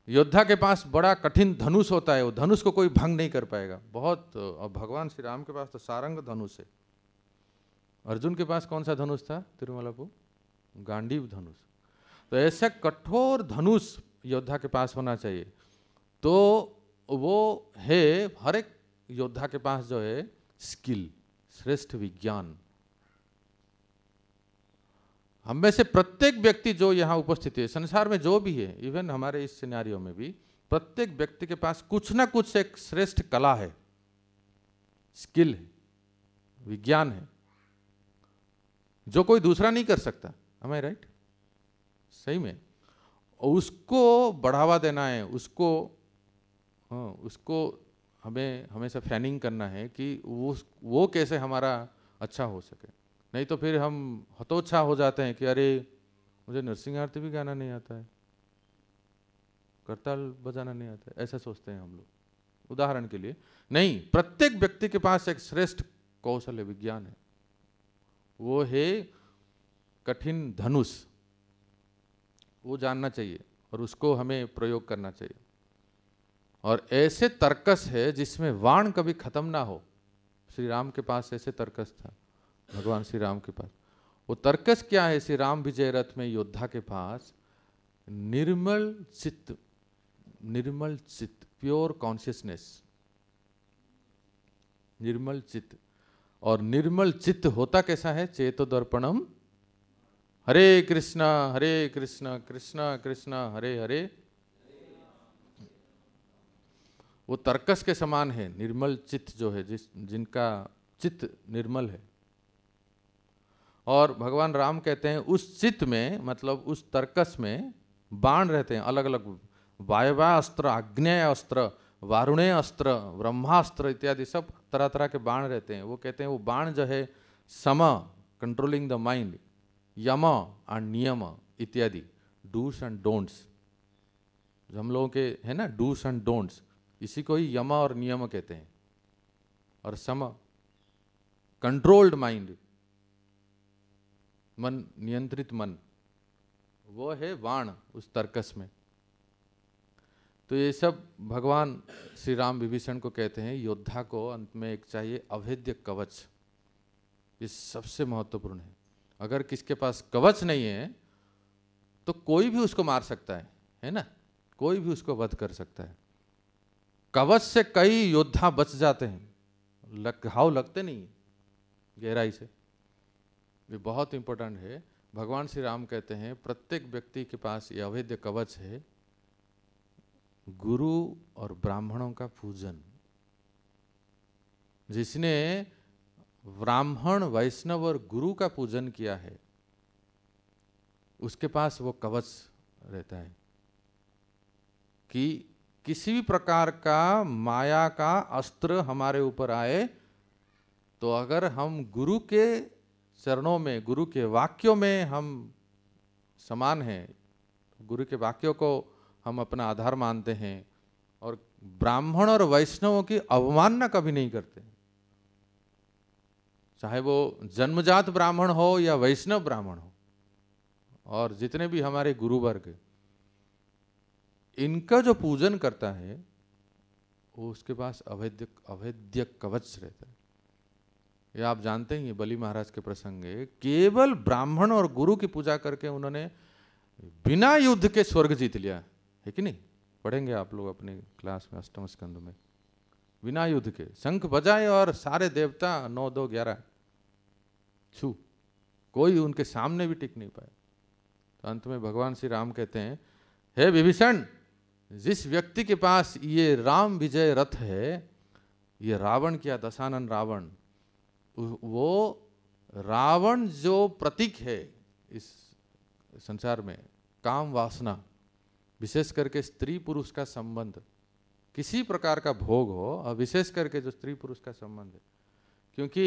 योद्धा के पास बड़ा कठिन धनुष होता है वो धनुष को कोई भंग नहीं कर पाएगा बहुत और भगवान श्री राम के पास तो सारंग धनुष है अर्जुन के पास कौन सा धनुष था तिरुमलापुर गांडीव धनुष तो ऐसे कठोर धनुष योद्धा के पास होना चाहिए तो वो है हर एक योद्धा के पास जो है स्किल श्रेष्ठ विज्ञान हम में से प्रत्येक व्यक्ति जो यहाँ उपस्थित है संसार में जो भी है इवन हमारे इस सिनेरियो में भी प्रत्येक व्यक्ति के पास कुछ ना कुछ एक श्रेष्ठ कला है स्किल है विज्ञान है जो कोई दूसरा नहीं कर सकता am आई राइट सही में उसको बढ़ावा देना है उसको हाँ उसको हमें हमेशा फैनिंग करना है कि वो वो कैसे हमारा अच्छा हो सके नहीं तो फिर हम हतोत्साह हो जाते हैं कि अरे मुझे नरसिंह आरती भी गाना नहीं आता है करताल बजाना नहीं आता है ऐसा सोचते हैं हम लोग उदाहरण के लिए नहीं प्रत्येक व्यक्ति के पास एक श्रेष्ठ कौशल है विज्ञान है वो है कठिन धनुष वो जानना चाहिए और उसको हमें प्रयोग करना चाहिए और ऐसे तर्कस है जिसमें वाण कभी ख़त्म ना हो श्री राम के पास ऐसे तर्कस था भगवान श्री राम के पास वो तर्कस क्या है श्री राम विजय रथ में योद्धा के पास निर्मल चित्त निर्मल चित्त प्योर कॉन्शियसनेस निर्मल चित्त और निर्मल चित्त होता कैसा है चेतो दर्पणम हरे कृष्णा हरे कृष्णा कृष्णा कृष्णा हरे हरे वो तर्कस के समान है निर्मल चित्त जो है जिस जिनका चित्त निर्मल है और भगवान राम कहते हैं उस चित्त में मतलब उस तर्कस में बाण रहते हैं अलग अलग वायवा अस्त्र आग्नेय अस्त्र वारुणे अस्त्र ब्रह्मास्त्र इत्यादि सब तरह तरह के बाण रहते हैं वो कहते हैं वो बाण जो है some controlling the mind yama and niyama इत्यादि डूस एंड डोंट्स जो हम लोगों के है ना डूस एंड डोंट्स इसी को ही यम और नियम कहते हैं और सम कंट्रोल्ड माइंड मन नियंत्रित मन वो है वाण उस तर्कस में तो ये सब भगवान श्री राम विभीषण को कहते हैं योद्धा को अंत में एक चाहिए अभेद्य कवच ये सबसे महत्वपूर्ण है अगर किसके पास कवच नहीं है तो कोई भी उसको मार सकता है है ना कोई भी उसको वध कर सकता है कवच से कई योद्धा बच जाते हैं लग, घाव लगते नहीं गहराई से ये बहुत इंपॉर्टेंट है भगवान श्री राम कहते हैं प्रत्येक व्यक्ति के पास ये अवैध कवच है गुरु और ब्राह्मणों का पूजन जिसने ब्राह्मण वैष्णव और गुरु का पूजन किया है उसके पास वो कवच रहता है कि किसी भी प्रकार का माया का अस्त्र हमारे ऊपर आए तो अगर हम गुरु के चरणों में गुरु के वाक्यों में हम समान हैं गुरु के वाक्यों को हम अपना आधार मानते हैं और ब्राह्मण और वैष्णवों की अवमानना कभी नहीं करते हैं चाहे वो जन्मजात ब्राह्मण हो या वैष्णव ब्राह्मण हो और जितने भी हमारे गुरु वर्ग इनका जो पूजन करता है वो उसके पास अवैध अवैध कवच रहता है ये आप जानते ही हैं बलि महाराज के प्रसंग केवल ब्राह्मण और गुरु की पूजा करके उन्होंने बिना युद्ध के स्वर्ग जीत लिया है कि नहीं पढ़ेंगे आप लोग अपने क्लास में अष्टम स्कंद में बिना युद्ध के शंख बजाए और सारे देवता नौ दो ग्यारह छू कोई उनके सामने भी टिक नहीं पाया तो अंत में भगवान श्री राम कहते हैं हे विभीषण जिस व्यक्ति के पास ये राम विजय रथ है ये रावण क्या दशानन रावण वो रावण जो प्रतीक है इस संसार में काम वासना विशेष करके स्त्री पुरुष का संबंध किसी प्रकार का भोग हो और विशेष करके जो स्त्री पुरुष का संबंध है क्योंकि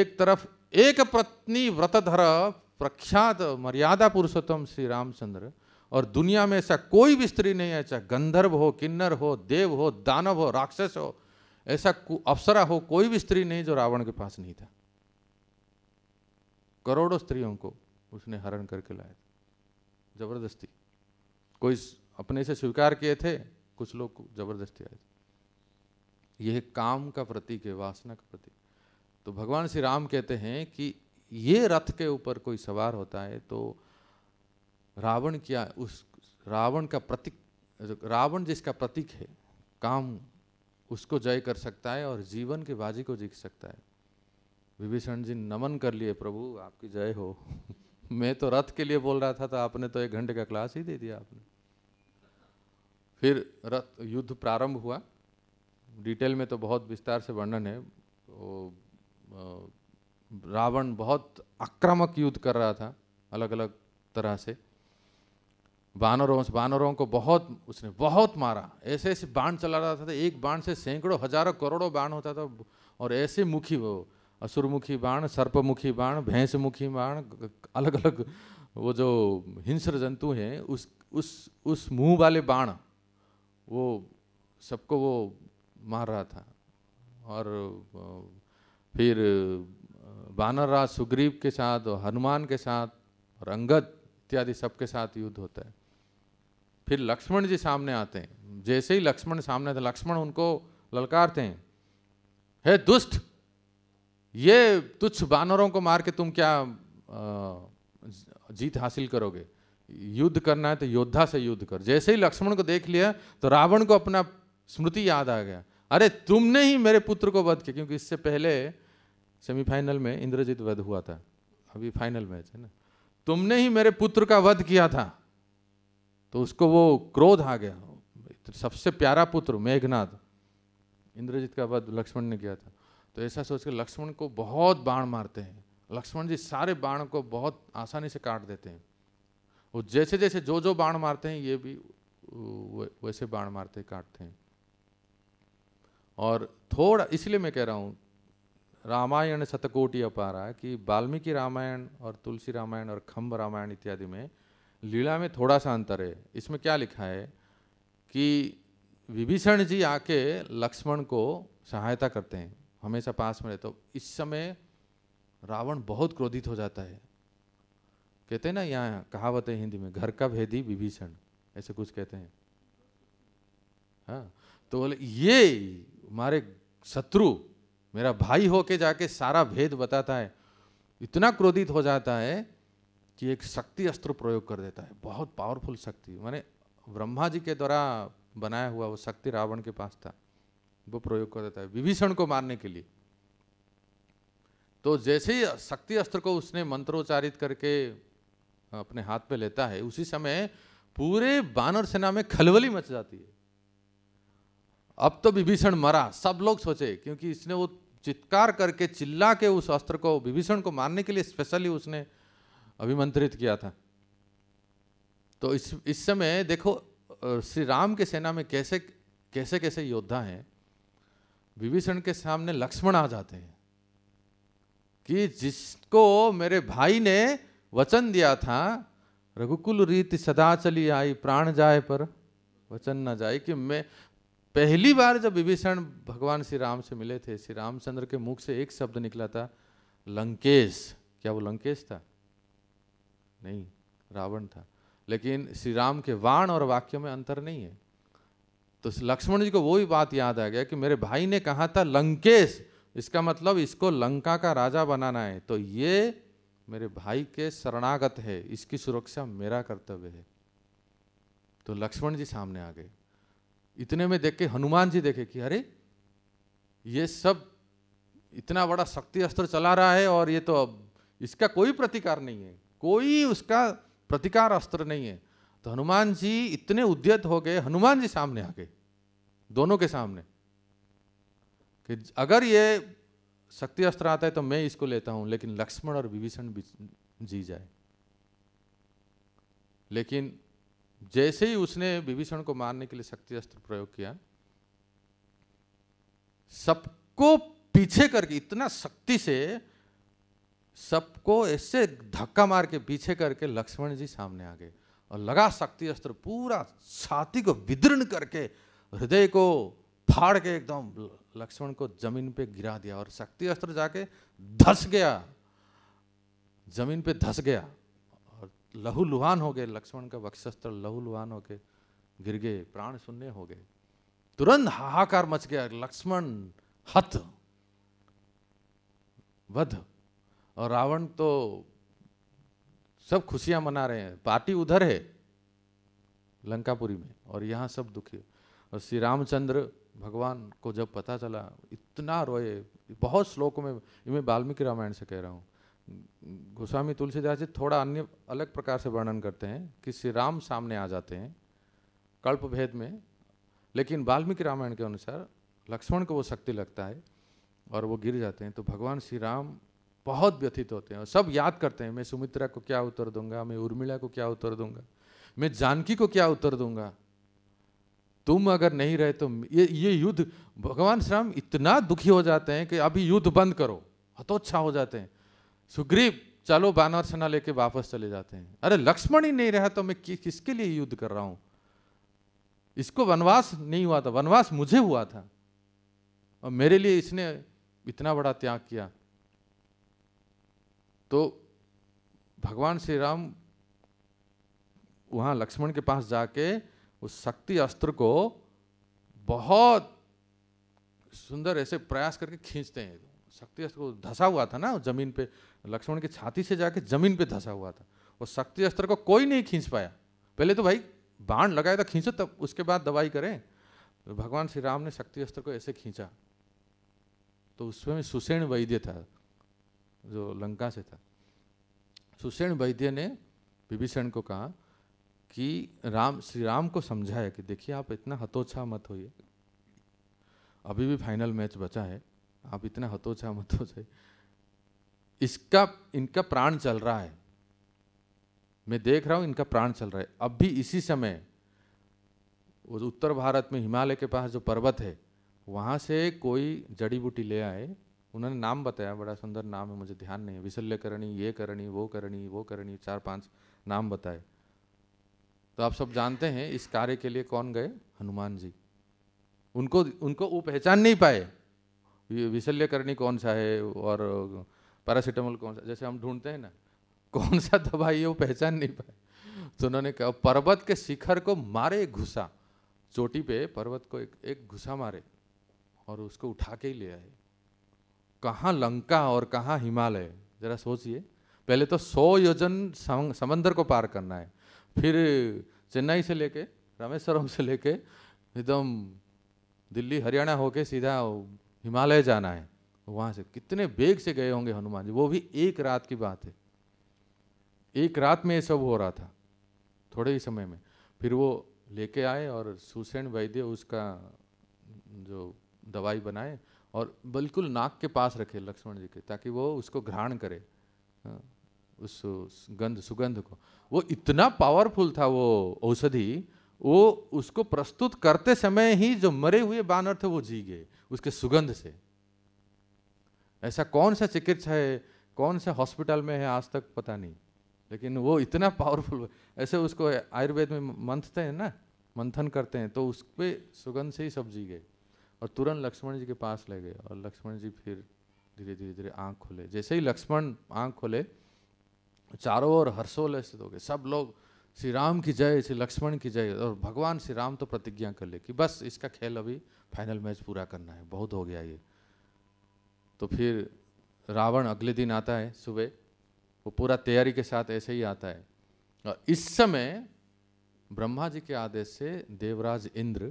एक तरफ एक पत्नी व्रतधर प्रख्यात मर्यादा पुरुषोत्तम श्री रामचंद्र और दुनिया में ऐसा कोई भी स्त्री नहीं है चाहे गंधर्व हो किन्नर हो देव हो दानव हो राक्षस हो ऐसा अप्सरा हो कोई भी स्त्री नहीं जो रावण के पास नहीं था करोड़ों स्त्रियों को उसने हरण करके लाया था जबरदस्ती कोई अपने से स्वीकार किए थे कुछ लोग जबरदस्ती आए थे यह काम का प्रतीक है वासना का प्रतीक तो भगवान श्री राम कहते हैं कि ये रथ के ऊपर कोई सवार होता है तो रावण क्या उस रावण का प्रतीक रावण जिसका प्रतीक है काम उसको जय कर सकता है और जीवन के बाजी को जीत सकता है विभीषण जी नमन कर लिए प्रभु आपकी जय हो मैं तो रथ के लिए बोल रहा था तो आपने तो एक घंटे का क्लास ही दे दिया आपने फिर रथ युद्ध प्रारंभ हुआ डिटेल में तो बहुत विस्तार से वर्णन है वो रावण बहुत आक्रामक युद्ध कर रहा था अलग अलग तरह से बानरों से बानरों को बहुत उसने बहुत मारा ऐसे ऐसे बाण चला रहा था, तो एक बाण से सैकड़ों हजारों करोड़ों बाण होता था और ऐसे मुखी वो असुरमुखी बाण सर्पमुखी बाण भैंसमुखी बाण अलग अलग वो जो हिंस्र जंतु हैं उस उस उस मुंह वाले बाण वो सबको वो मार रहा था और फिर वानर राज सुग्रीव के साथ और हनुमान के साथ और अंगद इत्यादि सबके साथ युद्ध होता है फिर लक्ष्मण जी सामने आते हैं जैसे ही लक्ष्मण सामने आते लक्ष्मण उनको ललकारते हैं हे दुष्ट ये तुच्छ बानरों को मार के तुम क्या जीत हासिल करोगे युद्ध करना है तो योद्धा से युद्ध कर जैसे ही लक्ष्मण को देख लिया तो रावण को अपना स्मृति याद आ गया अरे तुमने ही मेरे पुत्र को वध किया क्योंकि इससे पहले सेमीफाइनल में इंद्रजीत वध हुआ था अभी फाइनल मैच है ना तुमने ही मेरे पुत्र का वध किया था तो उसको वो क्रोध आ गया सबसे प्यारा पुत्र मेघनाथ इंद्रजीत का वध लक्ष्मण ने किया था तो ऐसा सोच के लक्ष्मण को बहुत बाण मारते हैं लक्ष्मण जी सारे बाण को बहुत आसानी से काट देते हैं वो जैसे जैसे जो जो बाण मारते हैं ये भी वैसे बाण मारते काटते हैं और थोड़ा इसलिए मैं कह रहा हूँ रामायण शतकोटि अपारा कि वाल्मीकि रामायण और तुलसी रामायण और खम्ब रामायण इत्यादि में लीला में थोड़ा सा अंतर है इसमें क्या लिखा है कि विभीषण जी आके लक्ष्मण को सहायता करते हैं हमेशा पास में रहते तो इस समय रावण बहुत क्रोधित हो जाता है कहते हैं ना यहाँ कहावत है हिंदी में घर का भेदी विभीषण ऐसे कुछ कहते हैं हाँ तो बोले ये हमारे शत्रु मेरा भाई होके जाके सारा भेद बताता है इतना क्रोधित हो जाता है कि एक शक्ति अस्त्र प्रयोग कर देता है बहुत पावरफुल शक्ति माने ब्रह्मा जी के द्वारा बनाया हुआ वो शक्ति रावण के पास था वो प्रयोग कर देता है विभीषण को मारने के लिए तो जैसे ही शक्ति अस्त्र को उसने मंत्रोच्चारित करके अपने हाथ में लेता है उसी समय पूरे बानर सेना में खलबली मच जाती है अब तो विभीषण मरा सब लोग सोचे क्योंकि इसने वो चित्कार करके चिल्ला के उस अस्त्र को विभीषण को मारने के लिए स्पेशली उसने अभिमंत्रित किया था तो इस इस समय देखो श्री राम के सेना में कैसे कैसे कैसे योद्धा हैं विभीषण के सामने लक्ष्मण आ जाते हैं कि जिसको मेरे भाई ने वचन दिया था रघुकुल रीति सदा चली आई प्राण जाए पर वचन न जाए कि मैं पहली बार जब विभीषण भगवान श्री राम से मिले थे श्री रामचंद्र के मुख से एक शब्द निकला था लंकेश क्या वो लंकेश था नहीं रावण था लेकिन श्री राम के वाण और वाक्य में अंतर नहीं है तो लक्ष्मण जी को वो ही बात याद आ गया कि मेरे भाई ने कहा था लंकेश इसका मतलब इसको लंका का राजा बनाना है तो ये मेरे भाई के शरणागत है इसकी सुरक्षा मेरा कर्तव्य है तो लक्ष्मण जी सामने आ गए इतने में देख के हनुमान जी देखे कि अरे ये सब इतना बड़ा शक्ति अस्त्र चला रहा है और ये तो अब इसका कोई प्रतिकार नहीं है कोई उसका प्रतिकार अस्त्र नहीं है तो हनुमान जी इतने उद्यत हो गए हनुमान जी सामने आ गए दोनों के सामने कि अगर ये शक्ति अस्त्र आता है तो मैं इसको लेता हूं लेकिन लक्ष्मण और विभीषण जी जाए लेकिन जैसे ही उसने विभीषण को मारने के लिए शक्ति अस्त्र प्रयोग किया सबको पीछे करके इतना शक्ति से सबको ऐसे धक्का मार के पीछे करके लक्ष्मण जी सामने आ गए और लगा शक्ति अस्त्र पूरा छाती को विदीर्ण करके हृदय को फाड़ के एकदम लक्ष्मण को जमीन पे गिरा दिया और शक्ति अस्त्र जाके धस गया जमीन पे धस गया लहूलुहान हो गए लक्ष्मण का वक्षस्त्र लहूलुहान हो गए गिर गए प्राण शून्य हो गए तुरंत हाहाकार मच गया लक्ष्मण हत वध और रावण तो सब खुशियां मना रहे हैं पार्टी उधर है लंकापुरी में और यहाँ सब दुखी और श्री रामचंद्र भगवान को जब पता चला इतना रोए बहुत श्लोकों में मैं वाल्मीकि रामायण से कह रहा हूँ गोस्वामी तुलसीदास जी थोड़ा अन्य अलग प्रकार से वर्णन करते हैं कि श्री राम सामने आ जाते हैं कल्प भेद में लेकिन वाल्मीकि रामायण के अनुसार लक्ष्मण को वो शक्ति लगता है और वो गिर जाते हैं तो भगवान श्री राम बहुत व्यथित होते हैं और सब याद करते हैं मैं सुमित्रा को क्या उत्तर दूंगा मैं उर्मिला को क्या उत्तर दूंगा मैं जानकी को क्या उत्तर दूंगा तुम अगर नहीं रहे तो ये ये युद्ध भगवान श्री राम इतना दुखी हो जाते हैं कि अभी युद्ध बंद करो हतोच्छा हो जाते हैं सुग्रीव चलो बानर सेना लेके वापस चले जाते हैं अरे लक्ष्मण ही नहीं रहा तो मैं कि, किसके लिए युद्ध कर रहा हूं इसको वनवास नहीं हुआ था वनवास मुझे हुआ था और मेरे लिए इसने इतना बड़ा त्याग किया तो भगवान श्री राम वहां लक्ष्मण के पास जाके उस शक्ति अस्त्र को बहुत सुंदर ऐसे प्रयास करके खींचते हैं शक्ति अस्त्र को धसा हुआ था ना जमीन पे लक्ष्मण की छाती से जाके जमीन पे धसा हुआ था वो शक्ति अस्त्र को कोई नहीं खींच पाया पहले तो भाई बाण लगाया था खींचो तब उसके बाद दवाई करें तो भगवान श्री राम ने शक्ति अस्त्र को ऐसे खींचा तो उसमें सुसेण वैद्य था जो लंका से था सुसेण वैद्य ने विभीषण को कहा कि राम श्री राम को समझाया कि देखिए आप इतना हतोच्छा मत होइए अभी भी फाइनल मैच बचा है आप इतना हतोच्छा मत हो जाए इसका इनका प्राण चल रहा है मैं देख रहा हूँ इनका प्राण चल रहा है अब भी इसी समय वो उत्तर भारत में हिमालय के पास जो पर्वत है वहाँ से कोई जड़ी बूटी ले आए उन्होंने नाम बताया बड़ा सुंदर नाम है मुझे ध्यान नहीं विसल्य करणी ये करणी वो करणी वो करणी चार पांच नाम बताए तो आप सब जानते हैं इस कार्य के लिए कौन गए हनुमान जी उनको उनको वो पहचान नहीं पाए विसल्य करणी कौन सा है और पैरासीटामोल कौन सा जैसे हम ढूंढते हैं ना कौन सा दवाई है वो पहचान नहीं पाए तो उन्होंने कहा पर्वत के शिखर को मारे घुसा चोटी पे पर्वत को एक एक घुसा मारे और उसको उठा के ही ले आए कहाँ लंका और कहाँ हिमालय जरा सोचिए पहले तो सौ योजन समंदर को पार करना है फिर चेन्नई से लेके रामेश्वरम से लेके एकदम दिल्ली हरियाणा होके सीधा हिमालय जाना है वहाँ से कितने वेग से गए होंगे हनुमान जी वो भी एक रात की बात है एक रात में ये सब हो रहा था थोड़े ही समय में फिर वो लेके आए और सुसैन वैद्य उसका जो दवाई बनाए और बिल्कुल नाक के पास रखे लक्ष्मण जी के ताकि वो उसको घ्राण करे हाँ, उस गंध सुगंध को वो इतना पावरफुल था वो औषधि वो उसको प्रस्तुत करते समय ही जो मरे हुए बानर थे वो जी गए उसके सुगंध से ऐसा कौन सा चिकित्सा है कौन से हॉस्पिटल में है आज तक पता नहीं लेकिन वो इतना पावरफुल ऐसे उसको आयुर्वेद में मंथते हैं ना मंथन करते हैं तो उस पर सुगंध से ही सब्जी गए और तुरंत लक्ष्मण जी के पास ले गए और लक्ष्मण जी फिर धीरे धीरे धीरे आँख खोले जैसे ही लक्ष्मण आँख खोले चारों ओर हर्षोल्लसित हो गए सब लोग श्री राम की जय श्री लक्ष्मण की जय और भगवान श्री राम तो प्रतिज्ञा कर ले कि बस इसका खेल अभी फाइनल मैच पूरा करना है बहुत हो गया ये तो फिर रावण अगले दिन आता है सुबह वो पूरा तैयारी के साथ ऐसे ही आता है और इस समय ब्रह्मा जी के आदेश से देवराज इंद्र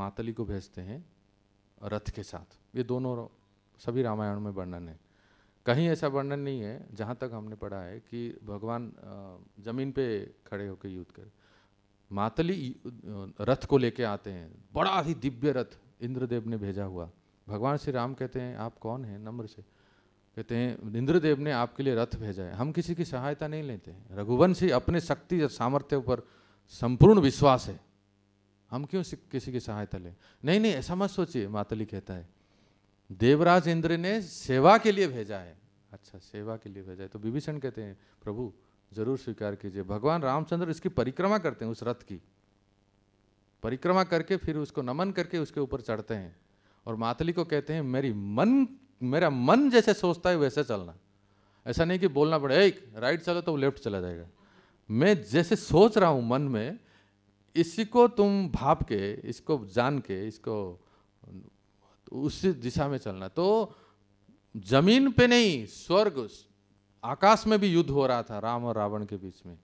मातली को भेजते हैं रथ के साथ ये दोनों सभी रामायण में वर्णन है कहीं ऐसा वर्णन नहीं है जहाँ तक हमने पढ़ा है कि भगवान जमीन पे खड़े होकर युद्ध कर मातली रथ को लेके आते हैं बड़ा ही दिव्य रथ इंद्रदेव ने भेजा हुआ भगवान श्री राम कहते हैं आप कौन हैं नम्र से कहते हैं इंद्रदेव ने आपके लिए रथ भेजा है हम किसी की सहायता नहीं लेते हैं रघुवंशी अपने शक्ति और सामर्थ्य पर संपूर्ण विश्वास है हम क्यों किसी की सहायता लें नहीं नहीं ऐसा मत सोचिए मातली कहता है देवराज इंद्र ने सेवा के लिए भेजा है अच्छा सेवा के लिए भेजा है तो विभीषण कहते हैं प्रभु जरूर स्वीकार कीजिए भगवान रामचंद्र इसकी परिक्रमा करते हैं उस रथ की परिक्रमा करके फिर उसको नमन करके उसके ऊपर चढ़ते हैं और मातली को कहते हैं मेरी मन मेरा मन जैसे सोचता है वैसे चलना ऐसा नहीं कि बोलना पड़े एक राइट चलो तो वो लेफ्ट चला जाएगा मैं जैसे सोच रहा हूँ मन में इसी को तुम भाप के इसको जान के इसको तो उस दिशा में चलना तो जमीन पे नहीं स्वर्ग आकाश में भी युद्ध हो रहा था राम और रावण के बीच में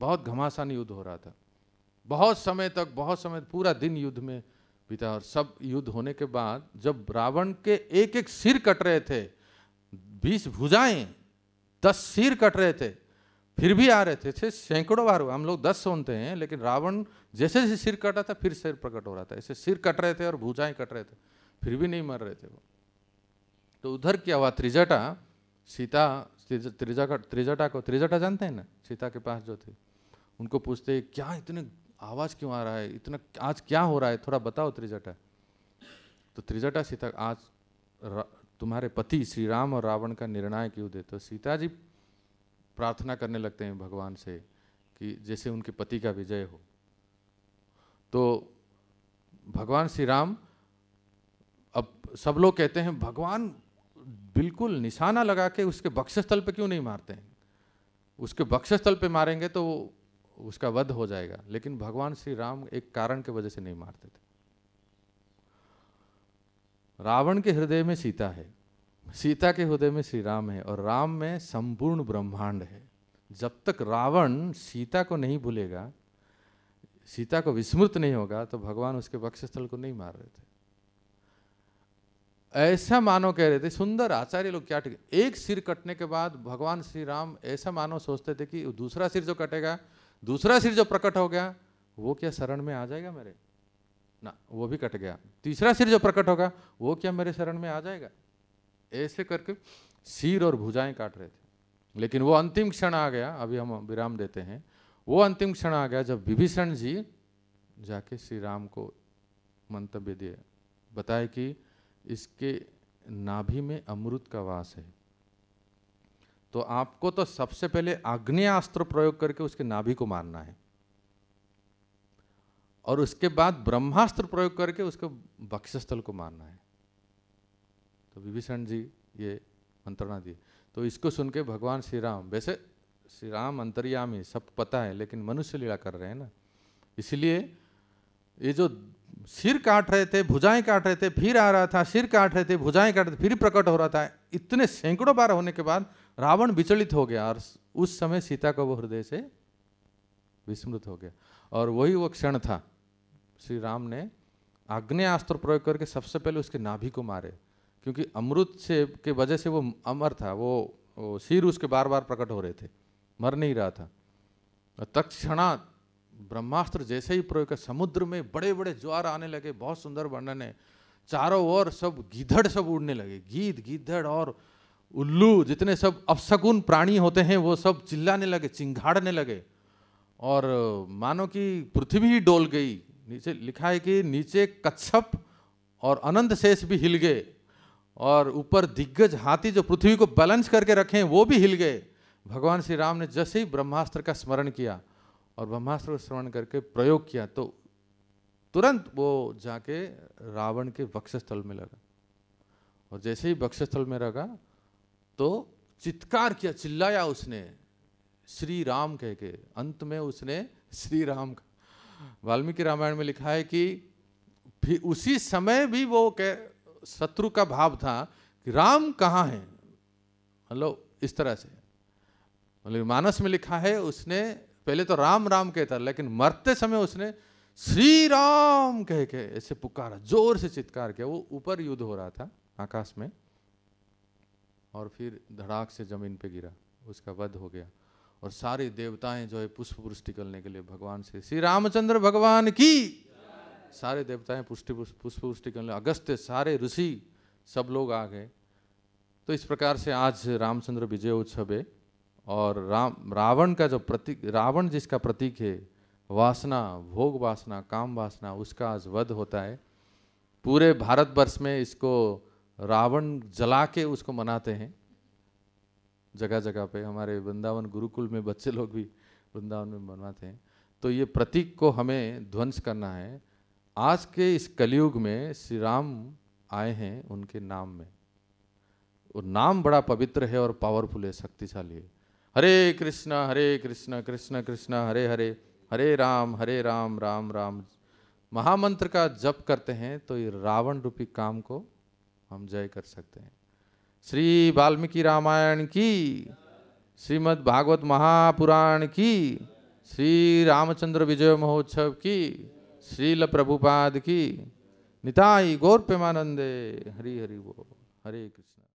बहुत घमासान युद्ध हो रहा था बहुत समय तक बहुत समय पूरा दिन युद्ध में पिता और सब युद्ध होने के बाद जब रावण के एक एक सिर कट रहे थे बीस भुजाएं दस सिर कट रहे थे फिर भी आ रहे थे, थे सैकड़ों बार हम लोग दस सुनते हैं लेकिन रावण जैसे जैसे सिर कटा था फिर सिर प्रकट हो रहा था ऐसे सिर कट रहे थे और भुजाएं कट रहे थे फिर भी नहीं मर रहे थे वो तो उधर क्या हुआ त्रिजटा सीता त्रिजटा त्रिजटा को त्रिजटा जानते हैं ना सीता के पास जो थे उनको पूछते क्या इतने आवाज़ क्यों आ रहा है इतना आज क्या हो रहा है थोड़ा बताओ त्रिजटा तो त्रिजटा सीता आज तुम्हारे पति श्री राम और रावण का निर्णय क्यों दे तो सीता जी प्रार्थना करने लगते हैं भगवान से कि जैसे उनके पति का विजय हो तो भगवान श्री राम अब सब लोग कहते हैं भगवान बिल्कुल निशाना लगा के उसके बक्षस्थल पे क्यों नहीं मारते हैं उसके बक्षस्थल पे मारेंगे तो उसका वध हो जाएगा लेकिन भगवान श्री राम एक कारण के वजह से नहीं मारते थे रावण के हृदय में सीता है सीता के हृदय में श्री राम है और राम में संपूर्ण ब्रह्मांड है जब तक रावण सीता को नहीं भूलेगा सीता को विस्मृत नहीं होगा तो भगवान उसके वक्षस्थल को नहीं मार रहे थे ऐसा मानो कह रहे थे सुंदर आचार्य लोग क्या ठीक एक सिर कटने के बाद भगवान श्री राम ऐसा मानो सोचते थे कि दूसरा सिर जो कटेगा दूसरा सिर जो प्रकट हो गया वो क्या शरण में आ जाएगा मेरे ना वो भी कट गया तीसरा सिर जो प्रकट होगा वो क्या मेरे शरण में आ जाएगा ऐसे करके सिर और भुजाएं काट रहे थे लेकिन वो अंतिम क्षण आ गया अभी हम विराम देते हैं वो अंतिम क्षण आ गया जब विभीषण जी जाके श्री राम को मंतव्य दिए बताए कि इसके नाभि में अमृत का वास है तो आपको तो सबसे पहले आग्नेयास्त्र प्रयोग करके उसके नाभि को मारना है और उसके बाद ब्रह्मास्त्र प्रयोग करके उसके वक्षस्थल को मारना है तो विभीषण जी ये मंत्रणा दी तो इसको सुन के भगवान श्री राम वैसे श्री राम अंतर्यामी सब पता है लेकिन मनुष्य लीला कर रहे हैं ना इसलिए ये जो सिर काट रहे थे भुजाएं काट रहे थे फिर आ रहा था सिर काट रहे थे भुजाएं काट रहे थे फिर प्रकट हो रहा था इतने सैकड़ों बार होने के बाद रावण विचलित हो गया और उस समय सीता का वो हृदय से विस्मृत हो गया और वही वो क्षण था श्री राम ने आग्नेयास्त्र प्रयोग करके सबसे पहले उसके नाभि को मारे क्योंकि अमृत से के वजह से वो अमर था वो, वो शीर उसके बार बार प्रकट हो रहे थे मर नहीं रहा था तत्णा ब्रह्मास्त्र जैसे ही प्रयोग कर समुद्र में बड़े बड़े ज्वार आने लगे बहुत सुंदर वर्णन है चारों ओर सब गिधड़ सब उड़ने लगे गीध गिधड़ और उल्लू जितने सब अपशकुन प्राणी होते हैं वो सब चिल्लाने लगे चिंघाड़ने लगे और मानो कि पृथ्वी ही डोल गई नीचे लिखा है कि नीचे कच्छप और अनंत शेष भी हिल गए और ऊपर दिग्गज हाथी जो पृथ्वी को बैलेंस करके रखे हैं वो भी हिल गए भगवान श्री राम ने जैसे ही ब्रह्मास्त्र का स्मरण किया और ब्रह्मास्त्र का स्मरण करके प्रयोग किया तो तुरंत वो जाके रावण के वक्षस्थल में लगा और जैसे ही वक्षस्थल में लगा तो चित्कार किया चिल्लाया उसने श्री राम कह के अंत में उसने श्री राम वाल्मीकि रामायण में लिखा है कि फिर उसी समय भी वो कह शत्रु का भाव था कि राम कहाँ है मतलब इस तरह से मतलब मानस में लिखा है उसने पहले तो राम राम कहता लेकिन मरते समय उसने श्री राम कह के ऐसे पुकारा जोर से चित्कार किया वो ऊपर युद्ध हो रहा था आकाश में और फिर धड़ाक से ज़मीन पे गिरा उसका वध हो गया और सारे देवताएं जो है पुष्प पुष्टि करने के लिए भगवान से श्री रामचंद्र भगवान की सारे देवताएं पुष्टि पुष्प पुष्टि करने अगस्त्य सारे ऋषि सब लोग आ गए तो इस प्रकार से आज रामचंद्र विजय उत्सव है और राम रावण का जो प्रतीक रावण जिसका प्रतीक है वासना भोग वासना काम वासना उसका आज वध होता है पूरे भारतवर्ष में इसको रावण जला के उसको मनाते हैं जगह जगह पे हमारे वृंदावन गुरुकुल में बच्चे लोग भी वृंदावन में मनवाते हैं तो ये प्रतीक को हमें ध्वंस करना है आज के इस कलयुग में श्री राम आए हैं उनके नाम में और नाम बड़ा पवित्र है और पावरफुल है शक्तिशाली है हरे कृष्णा हरे कृष्णा कृष्ण कृष्ण हरे हरे हरे राम हरे राम राम राम महामंत्र का जप करते हैं तो ये रावण रूपी काम को हम जय कर सकते हैं श्री वाल्मीकि रामायण की श्रीमद् भागवत महापुराण की श्री रामचंद्र विजय महोत्सव की श्रील प्रभुपाद की निताई गौर प्रेमानंदे हरि हरि वो हरे कृष्ण